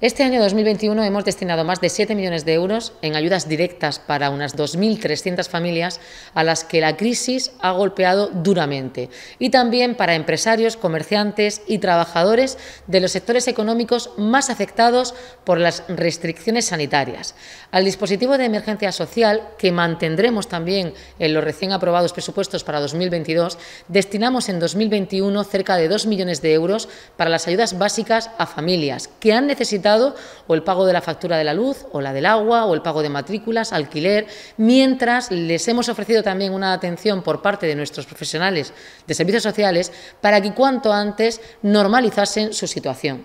Este año 2021 hemos destinado más de 7 millones de euros en ayudas directas para unas 2.300 familias a las que la crisis ha golpeado duramente y también para empresarios, comerciantes y trabajadores de los sectores económicos más afectados por las restricciones sanitarias. Al dispositivo de emergencia social, que mantendremos también en los recién aprobados presupuestos para 2022, destinamos en 2021 cerca de 2 millones de euros para las ayudas básicas a familias que han necesitado o el pago de la factura de la luz, o la del agua, o el pago de matrículas, alquiler, mientras les hemos ofrecido también una atención por parte de nuestros profesionales de servicios sociales para que cuanto antes normalizasen su situación.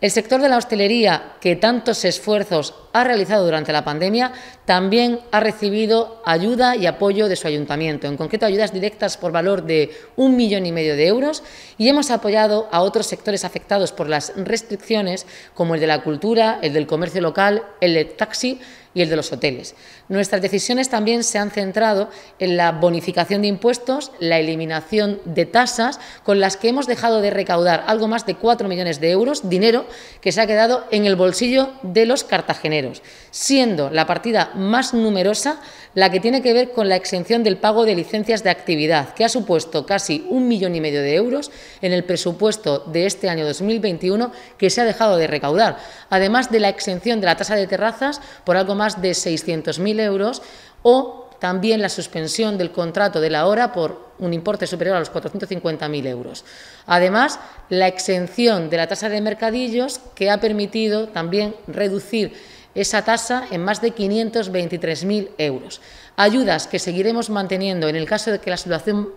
El sector de la hostelería, que tantos esfuerzos ha realizado durante la pandemia, también ha recibido ayuda y apoyo de su ayuntamiento, en concreto ayudas directas por valor de un millón y medio de euros, y hemos apoyado a otros sectores afectados por las restricciones, como el de la cultura, el del comercio local, el del taxi y el de los hoteles. Nuestras decisiones también se han centrado en la bonificación de impuestos, la eliminación de tasas, con las que hemos dejado de recaudar algo más de 4 millones de euros, dinero que se ha quedado en el bolsillo de los cartageneros siendo la partida más numerosa la que tiene que ver con la exención del pago de licencias de actividad, que ha supuesto casi un millón y medio de euros en el presupuesto de este año 2021 que se ha dejado de recaudar, además de la exención de la tasa de terrazas por algo más de 600.000 euros o también la suspensión del contrato de la hora por un importe superior a los 450.000 euros. Además, la exención de la tasa de mercadillos que ha permitido también reducir esa tasa en más de 523.000 euros. Ayudas que seguiremos manteniendo en el caso de que la situación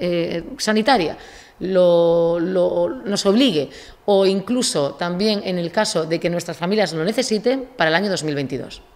eh, sanitaria lo, lo, nos obligue o incluso también en el caso de que nuestras familias lo necesiten para el año 2022.